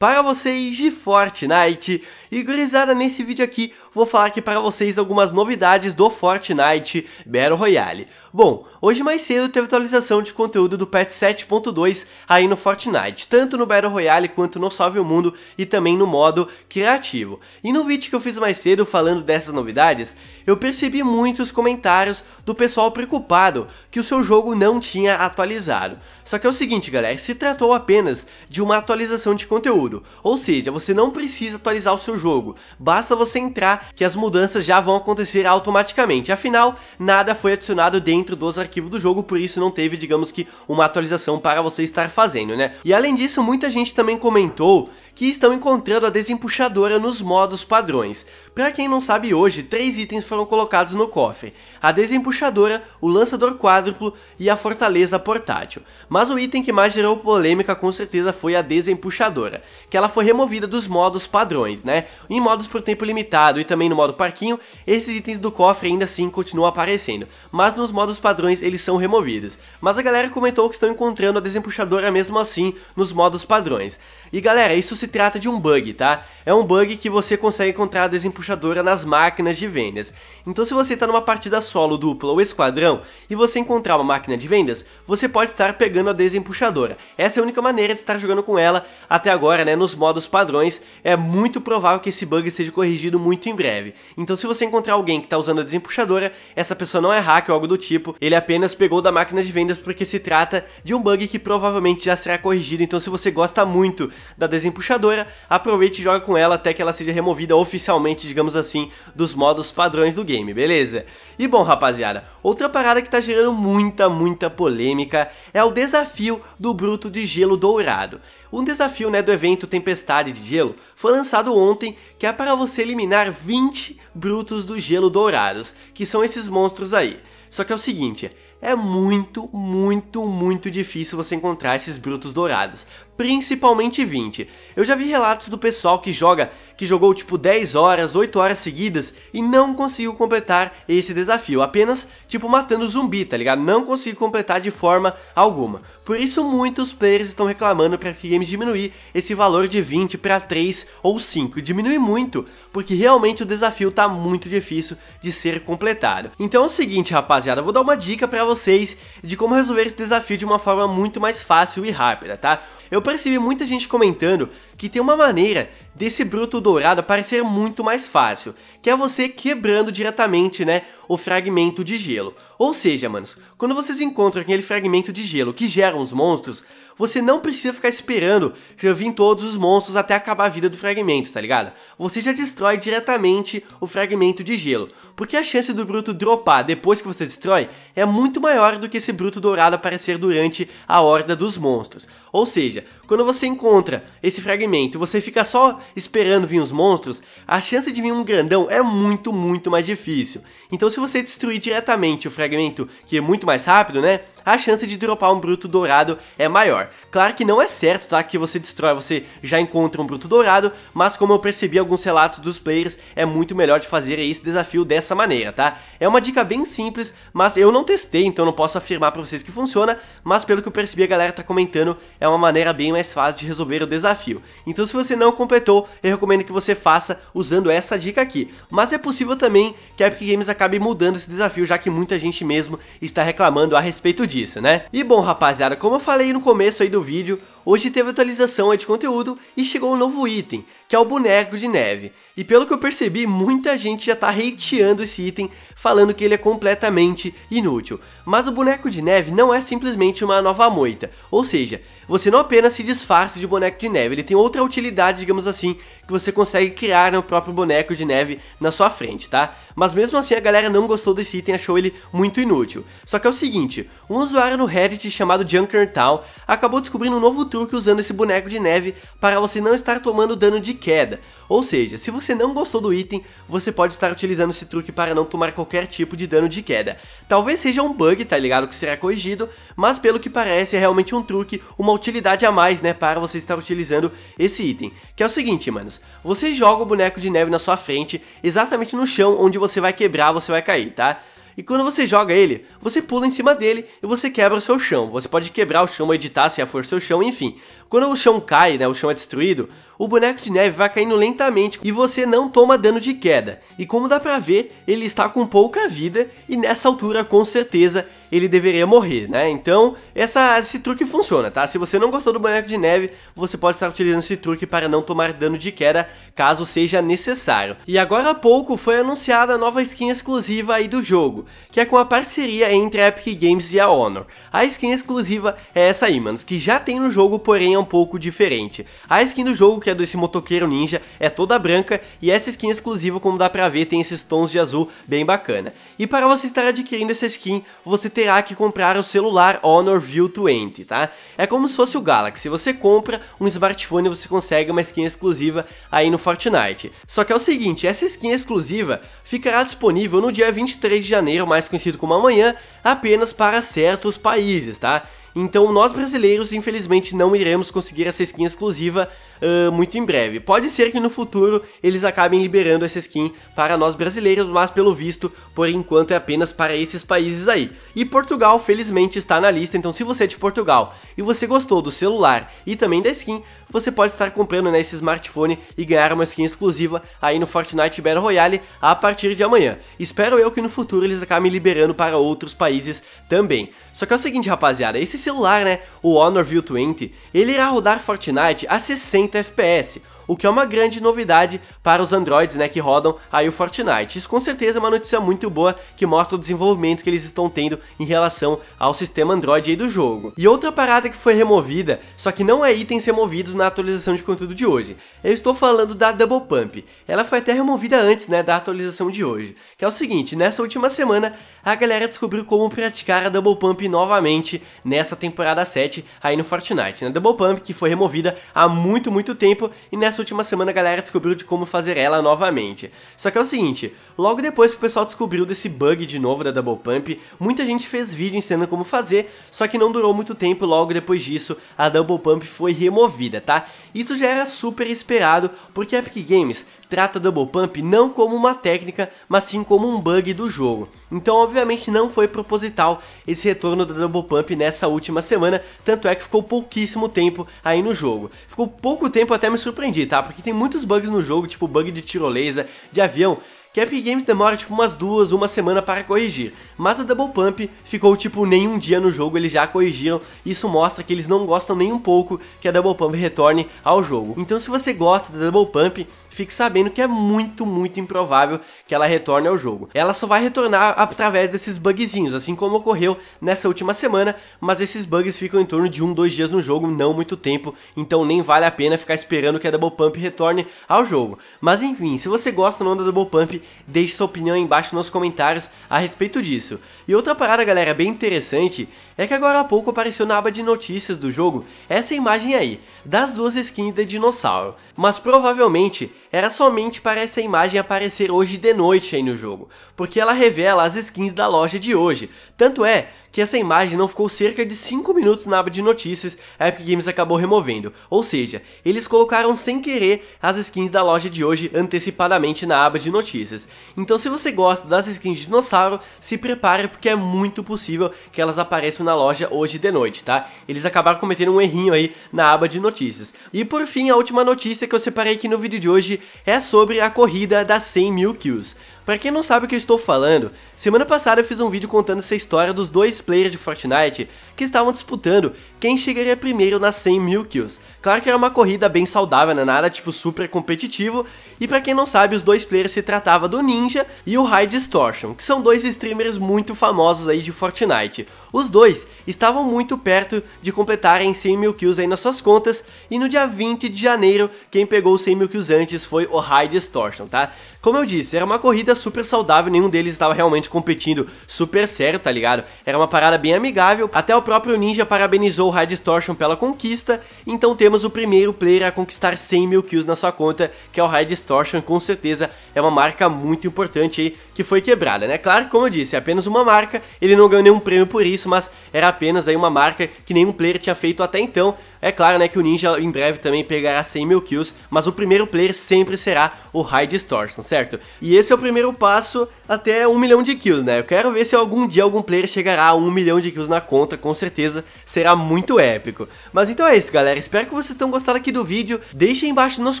para vocês de Fortnite. E gurizada, nesse vídeo aqui vou falar aqui para vocês algumas novidades do Fortnite Battle Royale. Bom, hoje mais cedo teve atualização de conteúdo do patch 7.2 aí no Fortnite, tanto no Battle Royale quanto no Salve o Mundo e também no modo criativo. E no vídeo que eu fiz mais cedo falando dessas novidades, eu percebi muitos comentários do pessoal preocupado que o seu jogo não tinha atualizado. Só que é o seguinte galera, se tratou apenas de uma atualização de conteúdo, futuro. Ou seja, você não precisa atualizar o seu jogo, basta você entrar que as mudanças já vão acontecer automaticamente. Afinal, nada foi adicionado dentro dos arquivos do jogo, por isso não teve, digamos que, uma atualização para você estar fazendo, né? E além disso, muita gente também comentou que estão encontrando a desempuxadora nos modos padrões. Para quem não sabe hoje, três itens foram colocados no cofre, a desempuxadora, o lançador quádruplo e a fortaleza portátil. Mas o item que mais gerou polêmica com certeza foi a desempuxadora, que ela foi removida dos modos padrões, né? Em modos por tempo limitado e também no modo parquinho, esses itens do cofre ainda assim continuam aparecendo, mas nos modos padrões eles são removidos. Mas a galera comentou que estão encontrando a desempuxadora mesmo assim nos modos padrões. E galera, isso se trata de um bug, tá? É um bug que você consegue encontrar a desempuxadora nas máquinas de vendas. Então se você está numa partida solo, dupla ou esquadrão e você encontrar uma máquina de vendas, você pode estar pegando a desempuxadora. Essa é a única maneira de estar jogando com ela até agora, né, nos modos padrões. É muito provável que esse bug seja corrigido muito em breve. Então se você encontrar alguém que está usando a desempuxadora, essa pessoa não é hacker ou algo do tipo, ele apenas pegou da máquina de vendas porque se trata de um bug que provavelmente já será corrigido. Então se você gosta muito da desempuxadora, puxadora, aproveite e joga com ela até que ela seja removida oficialmente, digamos assim, dos modos padrões do game, beleza? E bom, rapaziada, outra parada que tá gerando muita, muita polêmica é o desafio do Bruto de Gelo Dourado. Um desafio né, do evento Tempestade de Gelo foi lançado ontem, que é para você eliminar 20 Brutos do Gelo Dourados, que são esses monstros aí. Só que é o seguinte, é muito, muito, muito difícil você encontrar esses brutos dourados principalmente 20. Eu já vi relatos do pessoal que joga, que jogou tipo 10 horas, 8 horas seguidas e não conseguiu completar esse desafio, apenas tipo matando zumbi, tá ligado? Não conseguiu completar de forma alguma. Por isso muitos players estão reclamando para que games diminuir esse valor de 20 para 3 ou 5. Diminui muito, porque realmente o desafio tá muito difícil de ser completado. Então é o seguinte, rapaziada, eu vou dar uma dica para vocês de como resolver esse desafio de uma forma muito mais fácil e rápida, tá? eu percebi muita gente comentando que tem uma maneira desse bruto dourado parecer muito mais fácil, que é você quebrando diretamente, né, o fragmento de gelo. Ou seja, manos, quando vocês encontram aquele fragmento de gelo que gera os monstros, você não precisa ficar esperando já vir todos os monstros até acabar a vida do fragmento, tá ligado? Você já destrói diretamente o fragmento de gelo, porque a chance do bruto dropar depois que você destrói é muito maior do que esse bruto dourado aparecer durante a horda dos monstros. Ou seja, quando você encontra esse fragmento experimento e você fica só esperando vir os monstros, a chance de vir um grandão é muito, muito mais difícil. Então se você destruir diretamente o fragmento, que é muito mais rápido, né? a chance de dropar um bruto dourado é maior. Claro que não é certo, tá? Que você destrói, você já encontra um bruto dourado, mas como eu percebi alguns relatos dos players, é muito melhor de fazer esse desafio dessa maneira, tá? É uma dica bem simples, mas eu não testei, então não posso afirmar pra vocês que funciona, mas pelo que eu percebi a galera tá comentando, é uma maneira bem mais fácil de resolver o desafio. Então se você não completou, eu recomendo que você faça usando essa dica aqui. Mas é possível também que a Epic Games acabe mudando esse desafio, já que muita gente mesmo está reclamando a respeito disso justiça, né? E bom, rapaziada, como eu falei no começo aí do vídeo, hoje teve atualização de conteúdo e chegou um novo item, que é o boneco de neve. E pelo que eu percebi, muita gente já tá hateando esse item, falando que ele é completamente inútil. Mas o boneco de neve não é simplesmente uma nova moita, ou seja, você não apenas se disfarça de boneco de neve, ele tem outra utilidade, digamos assim, que você consegue criar no próprio boneco de neve na sua frente, tá? Mas mesmo assim a galera não gostou desse item, achou ele muito inútil. Só que é o seguinte, um usuário no Reddit chamado Junkertown acabou descobrindo um novo truque usando esse boneco de neve para você não estar tomando dano de queda. Ou seja, se você não gostou do item, você pode estar utilizando esse truque para não tomar qualquer tipo de dano de queda. Talvez seja um bug, tá ligado, que será corrigido, mas pelo que parece é realmente um truque, uma utilidade a mais, né, para você estar utilizando esse item. Que é o seguinte, manos, você joga o boneco de neve na sua frente, exatamente no chão onde você vai quebrar, você vai cair, tá? E quando você joga ele, você pula em cima dele e você quebra o seu chão. Você pode quebrar o chão, editar se a força o chão, enfim. Quando o chão cai, né, o chão é destruído, o boneco de neve vai caindo lentamente e você não toma dano de queda. E como dá pra ver, ele está com pouca vida e nessa altura, com certeza, ele deveria morrer, né? Então, essa, esse truque funciona, tá? Se você não gostou do boneco de neve, você pode estar utilizando esse truque para não tomar dano de queda, caso seja necessário. E agora há pouco foi anunciada a nova skin exclusiva aí do jogo, que é com a parceria entre a Epic Games e a Honor. A skin exclusiva é essa aí, manos, que já tem no jogo, porém é um pouco diferente. A skin do jogo, que é desse motoqueiro ninja, é toda branca, e essa skin exclusiva, como dá pra ver, tem esses tons de azul bem bacana. E para você estar adquirindo essa skin, você tem terá que comprar o celular Honor View 20, tá? É como se fosse o Galaxy, você compra um smartphone e você consegue uma skin exclusiva aí no Fortnite. Só que é o seguinte, essa skin exclusiva ficará disponível no dia 23 de janeiro, mais conhecido como amanhã, apenas para certos países, tá? Então nós brasileiros, infelizmente, não iremos conseguir essa skin exclusiva uh, muito em breve. Pode ser que no futuro eles acabem liberando essa skin para nós brasileiros, mas pelo visto, por enquanto é apenas para esses países aí. E Portugal, felizmente, está na lista, então se você é de Portugal e você gostou do celular e também da skin, você pode estar comprando né, esse smartphone e ganhar uma skin exclusiva aí no Fortnite Battle Royale a partir de amanhã. Espero eu que no futuro eles acabem liberando para outros países também. Só que é o seguinte, rapaziada, esse celular, né, o Honor View 20, ele irá rodar Fortnite a 60 FPS, o que é uma grande novidade para os androids né, que rodam aí o Fortnite. Isso com certeza é uma notícia muito boa que mostra o desenvolvimento que eles estão tendo em relação ao sistema Android aí do jogo. E outra parada que foi removida, só que não é itens removidos na atualização de conteúdo de hoje. Eu estou falando da Double Pump. Ela foi até removida antes né, da atualização de hoje. Que é o seguinte, nessa última semana a galera descobriu como praticar a Double Pump novamente nessa temporada 7 aí no Fortnite. a né? Double Pump que foi removida há muito, muito tempo e nessa última semana a galera descobriu de como fazer ela novamente. Só que é o seguinte, logo depois que o pessoal descobriu desse bug de novo da Double Pump, muita gente fez vídeo ensinando como fazer, só que não durou muito tempo logo depois disso a Double Pump foi removida, tá? Isso já era super esperado, porque a Epic Games trata Double Pump não como uma técnica, mas sim como um bug do jogo. Então, obviamente, não foi proposital esse retorno da Double Pump nessa última semana, tanto é que ficou pouquíssimo tempo aí no jogo. Ficou pouco tempo até me surpreendi, tá? Porque tem muitos bugs no jogo, tipo bug de tirolesa, de avião, que a Epic Games demora tipo umas duas, uma semana para corrigir, mas a Double Pump ficou tipo nenhum dia no jogo eles já corrigiram, isso mostra que eles não gostam nem um pouco que a Double Pump retorne ao jogo. Então se você gosta da Double Pump, fique sabendo que é muito, muito improvável que ela retorne ao jogo. Ela só vai retornar através desses bugzinhos, assim como ocorreu nessa última semana, mas esses bugs ficam em torno de um, dois dias no jogo, não muito tempo, então nem vale a pena ficar esperando que a Double Pump retorne ao jogo. Mas enfim, se você gosta ou não da Double Pump, deixe sua opinião aí embaixo nos comentários a respeito disso. E outra parada, galera, bem interessante, é que agora há pouco apareceu na aba de notícias do jogo essa imagem aí, das duas skins de dinossauro. Mas provavelmente era somente para essa imagem aparecer hoje de noite aí no jogo, porque ela revela as skins da loja de hoje. Tanto é que essa imagem não ficou cerca de 5 minutos na aba de notícias, a Epic Games acabou removendo. Ou seja, eles colocaram sem querer as skins da loja de hoje antecipadamente na aba de notícias. Então se você gosta das skins de dinossauro, se prepare porque é muito possível que elas apareçam na loja hoje de noite, tá? Eles acabaram cometendo um errinho aí na aba de notícias. E por fim, a última notícia que eu separei aqui no vídeo de hoje é sobre a corrida das 100 mil kills. Pra quem não sabe o que eu estou falando, semana passada eu fiz um vídeo contando essa história dos dois players de Fortnite que estavam disputando quem chegaria primeiro nas 100 mil kills. Claro que era uma corrida bem saudável, né? nada tipo super competitivo, e pra quem não sabe, os dois players se tratava do Ninja e o High Distortion, que são dois streamers muito famosos aí de Fortnite. Os dois estavam muito perto de completarem 100 mil kills aí nas suas contas, e no dia 20 de janeiro, quem pegou 100 mil kills antes foi o High Distortion, tá? Como eu disse, era uma corrida super saudável, nenhum deles estava realmente competindo super sério, tá ligado? Era uma parada bem amigável, até o próprio Ninja parabenizou o High Distortion pela conquista, então temos o primeiro player a conquistar 100 mil kills na sua conta, que é o High Distortion, com certeza é uma marca muito importante aí, que foi quebrada, né? Claro, como eu disse, é apenas uma marca, ele não ganhou nenhum prêmio por isso, isso, mas era apenas aí uma marca que nenhum player tinha feito até então, é claro né, que o Ninja em breve também pegará 100 mil kills, mas o primeiro player sempre será o High Distortion, certo? E esse é o primeiro passo até 1 milhão de kills, né? Eu quero ver se algum dia algum player chegará a 1 milhão de kills na conta, com certeza será muito épico. Mas então é isso galera, espero que vocês tenham gostado aqui do vídeo, deixem embaixo nos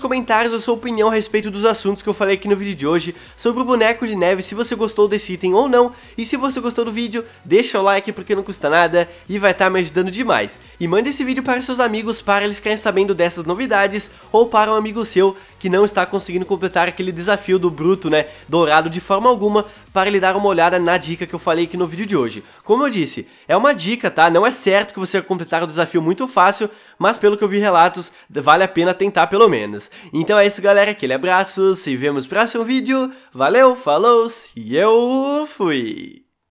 comentários a sua opinião a respeito dos assuntos que eu falei aqui no vídeo de hoje, sobre o boneco de neve, se você gostou desse item ou não, e se você gostou do vídeo, deixa o like porque não custa nada e vai estar tá me ajudando demais. E manda esse vídeo para seus amigos amigos para eles ficarem sabendo dessas novidades ou para um amigo seu que não está conseguindo completar aquele desafio do bruto, né, dourado de forma alguma, para ele dar uma olhada na dica que eu falei aqui no vídeo de hoje. Como eu disse, é uma dica, tá? Não é certo que você vai completar o desafio muito fácil, mas pelo que eu vi relatos, vale a pena tentar pelo menos. Então é isso, galera, aquele abraço, se vemos no próximo vídeo. Valeu, falou e eu fui!